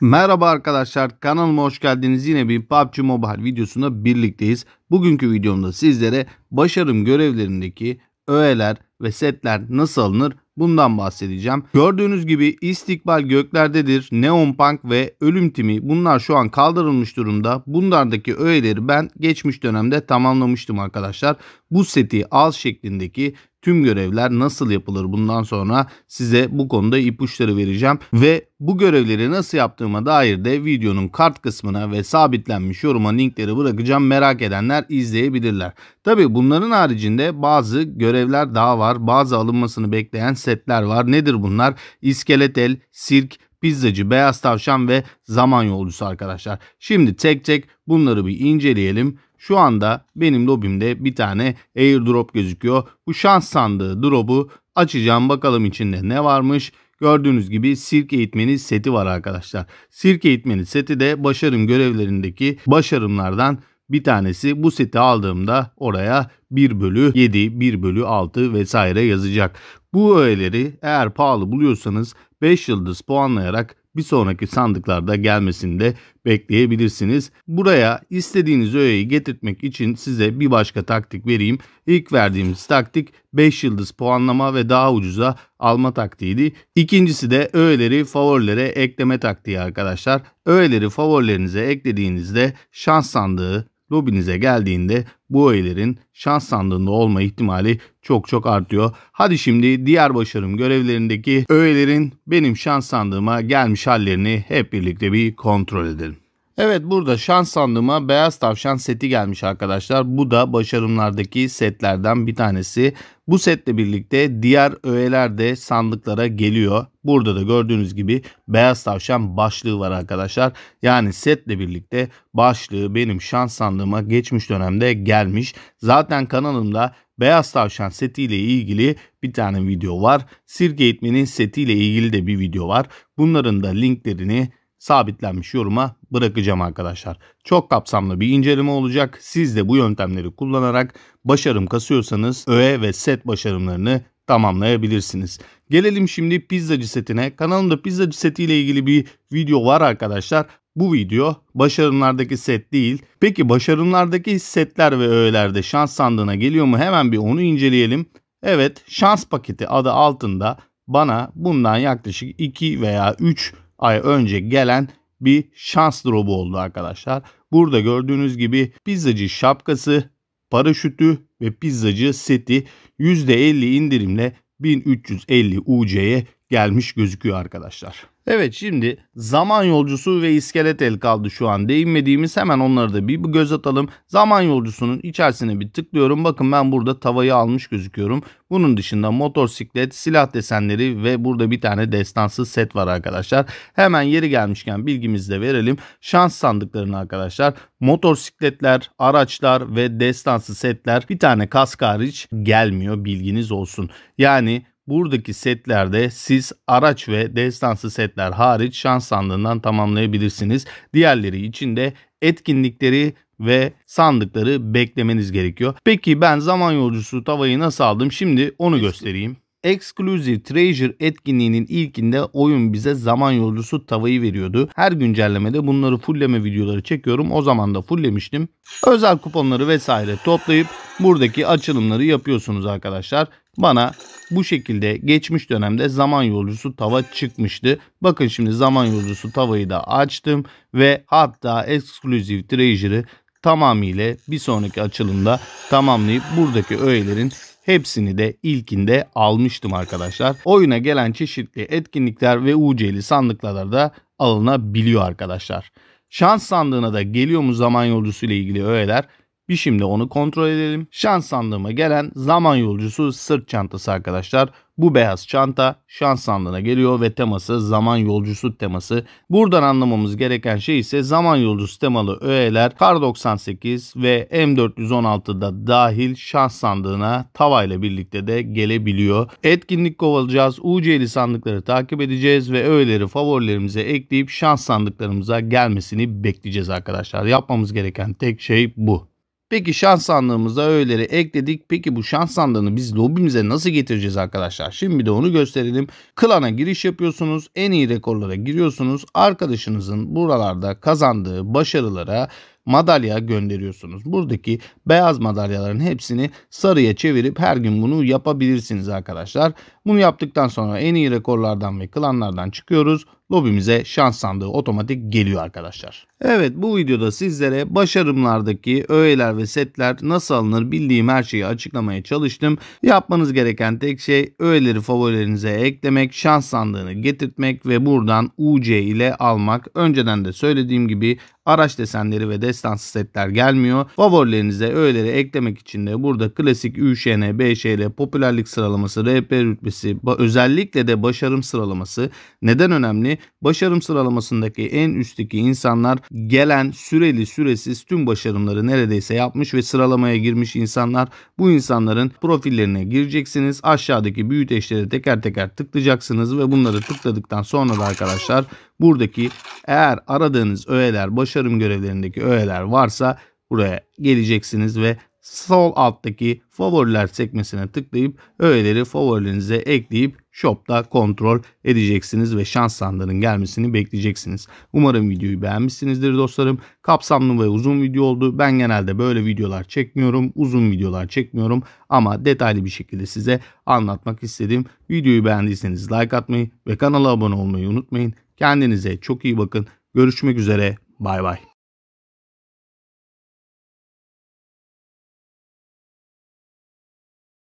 Merhaba arkadaşlar kanalıma hoş geldiniz. Yine bir PUBG Mobile videosunda birlikteyiz. Bugünkü videomda sizlere başarım görevlerindeki öğeler ve setler nasıl alınır bundan bahsedeceğim. Gördüğünüz gibi istikbal göklerdedir, neon punk ve ölüm timi bunlar şu an kaldırılmış durumda. Bunlardaki öğeleri ben geçmiş dönemde tamamlamıştım arkadaşlar. Bu seti al şeklindeki tüm görevler nasıl yapılır bundan sonra size bu konuda ipuçları vereceğim ve bu görevleri nasıl yaptığıma dair de videonun kart kısmına ve sabitlenmiş yoruma linkleri bırakacağım merak edenler izleyebilirler. Tabi bunların haricinde bazı görevler daha var bazı alınmasını bekleyen setler var nedir bunlar iskelet sirk, pizzacı, beyaz tavşan ve zaman yolcusu arkadaşlar. Şimdi tek tek bunları bir inceleyelim şu anda benim lobimde bir tane airdrop gözüküyor. Bu şans sandığı drop'u açacağım bakalım içinde ne varmış. Gördüğünüz gibi sirke eğitmeni seti var arkadaşlar. Sirke eğitmeni seti de başarım görevlerindeki başarımlardan bir tanesi bu seti aldığımda oraya 1 bölü 7, 1 bölü 6 vesaire yazacak. Bu öğeleri eğer pahalı buluyorsanız 5 yıldız puanlayarak bir sonraki sandıklarda gelmesini de bekleyebilirsiniz. Buraya istediğiniz öğeyi getirtmek için size bir başka taktik vereyim. İlk verdiğimiz taktik 5 yıldız puanlama ve daha ucuza alma taktiğiydi. İkincisi de öğeleri favorilere ekleme taktiği arkadaşlar. Öğeleri favorilerinize eklediğinizde şans sandığı Robinize geldiğinde bu öğelerin şans sandığında olma ihtimali çok çok artıyor. Hadi şimdi diğer başarım görevlerindeki öğelerin benim şans sandığıma gelmiş hallerini hep birlikte bir kontrol edelim. Evet burada şans sandığıma beyaz tavşan seti gelmiş arkadaşlar. Bu da başarımlardaki setlerden bir tanesi. Bu setle birlikte diğer öğeler de sandıklara geliyor. Burada da gördüğünüz gibi beyaz tavşan başlığı var arkadaşlar. Yani setle birlikte başlığı benim şans sandığıma geçmiş dönemde gelmiş. Zaten kanalımda beyaz tavşan setiyle ilgili bir tane video var. Sirke eğitmenin setiyle ilgili de bir video var. Bunların da linklerini sabitlenmiş yoruma bırakacağım arkadaşlar. Çok kapsamlı bir inceleme olacak. Siz de bu yöntemleri kullanarak başarım kasıyorsanız öğe ve set başarımlarını tamamlayabilirsiniz. Gelelim şimdi pizzacı setine. Kanalımda pizzacı seti ile ilgili bir video var arkadaşlar. Bu video başarımlardaki set değil. Peki başarımlardaki setler ve öğelerde şans sandığına geliyor mu? Hemen bir onu inceleyelim. Evet şans paketi adı altında bana bundan yaklaşık 2 veya 3 ay önce gelen bir şans drobu oldu arkadaşlar. Burada gördüğünüz gibi pizzacı şapkası, paraşütü ve pizzacı seti %50 indirimle 1350 UC'ye gelmiş gözüküyor arkadaşlar. Evet şimdi zaman yolcusu ve iskelet el kaldı şu an değinmediğimiz hemen onları da bir göz atalım. Zaman yolcusunun içerisine bir tıklıyorum bakın ben burada tavayı almış gözüküyorum. Bunun dışında motosiklet, silah desenleri ve burada bir tane destansı set var arkadaşlar. Hemen yeri gelmişken bilgimizi de verelim. Şans sandıklarını arkadaşlar motosikletler, araçlar ve destansı setler bir tane kask hariç gelmiyor bilginiz olsun. Yani Buradaki setlerde siz araç ve destansı setler hariç şans sandığından tamamlayabilirsiniz. Diğerleri için de etkinlikleri ve sandıkları beklemeniz gerekiyor. Peki ben zaman yolcusu tavayı nasıl aldım şimdi onu göstereyim. Exclusive Treasure etkinliğinin ilkinde oyun bize zaman yolcusu tavayı veriyordu. Her güncellemede bunları fullleme videoları çekiyorum. O zaman da fulllemiştim. Özel kuponları vesaire toplayıp buradaki açılımları yapıyorsunuz arkadaşlar bana bu şekilde geçmiş dönemde zaman yolcusu tava çıkmıştı. Bakın şimdi zaman yolcusu tavayı da açtım ve hatta Exclusive Treasure'ı tamamıyla bir sonraki açılımda tamamlayıp buradaki öğelerin Hepsini de ilkinde almıştım arkadaşlar. Oyuna gelen çeşitli etkinlikler ve UC'li sandıklar da alınabiliyor arkadaşlar. Şans sandığına da geliyor mu zaman yolcusu ile ilgili öğeler? Bir şimdi onu kontrol edelim. Şans sandığıma gelen zaman yolcusu sırt çantası arkadaşlar. Bu beyaz çanta şans sandığına geliyor ve teması zaman yolcusu teması. Buradan anlamamız gereken şey ise zaman yolcusu temalı öğeler Kar 98 ve M416'da dahil şans sandığına tavayla birlikte de gelebiliyor. Etkinlik kovalayacağız. UC'li sandıkları takip edeceğiz ve öğeleri favorilerimize ekleyip şans sandıklarımıza gelmesini bekleyeceğiz arkadaşlar. Yapmamız gereken tek şey bu. Peki şans sandığımıza öğeleri ekledik. Peki bu şans sandığını biz lobimize nasıl getireceğiz arkadaşlar? Şimdi de onu gösterelim. Klana giriş yapıyorsunuz. En iyi rekorlara giriyorsunuz. Arkadaşınızın buralarda kazandığı başarılara madalya gönderiyorsunuz. Buradaki beyaz madalyaların hepsini sarıya çevirip her gün bunu yapabilirsiniz arkadaşlar. Bunu yaptıktan sonra en iyi rekorlardan ve klanlardan çıkıyoruz. Lobimize şans sandığı otomatik geliyor arkadaşlar. Evet bu videoda sizlere başarımlardaki öğeler ve setler nasıl alınır bildiğim her şeyi açıklamaya çalıştım. Yapmanız gereken tek şey öğeleri favorilerinize eklemek, şans sandığını getirtmek ve buradan UC ile almak. Önceden de söylediğim gibi araç desenleri ve destansı setler gelmiyor. Favorilerinize öğeleri eklemek için de burada klasik ÜŞN, BŞL, popülerlik sıralaması, RP rütbesi, özellikle de başarım sıralaması. Neden önemli? Başarım sıralamasındaki en üstteki insanlar gelen süreli süresiz tüm başarımları neredeyse yapmış ve sıralamaya girmiş insanlar. Bu insanların profillerine gireceksiniz. Aşağıdaki büyüteçleri teker teker tıklayacaksınız ve bunları tıkladıktan sonra da arkadaşlar buradaki eğer aradığınız öğeler, başarım görevlerindeki öğeler varsa buraya geleceksiniz ve sol alttaki favoriler sekmesine tıklayıp öğeleri favorilerinize ekleyip shop'ta kontrol edeceksiniz ve şans sandığının gelmesini bekleyeceksiniz. Umarım videoyu beğenmişsinizdir dostlarım. Kapsamlı ve uzun video oldu. Ben genelde böyle videolar çekmiyorum. Uzun videolar çekmiyorum ama detaylı bir şekilde size anlatmak istedim. Videoyu beğendiyseniz like atmayı ve kanala abone olmayı unutmayın. Kendinize çok iyi bakın. Görüşmek üzere. Bay bay.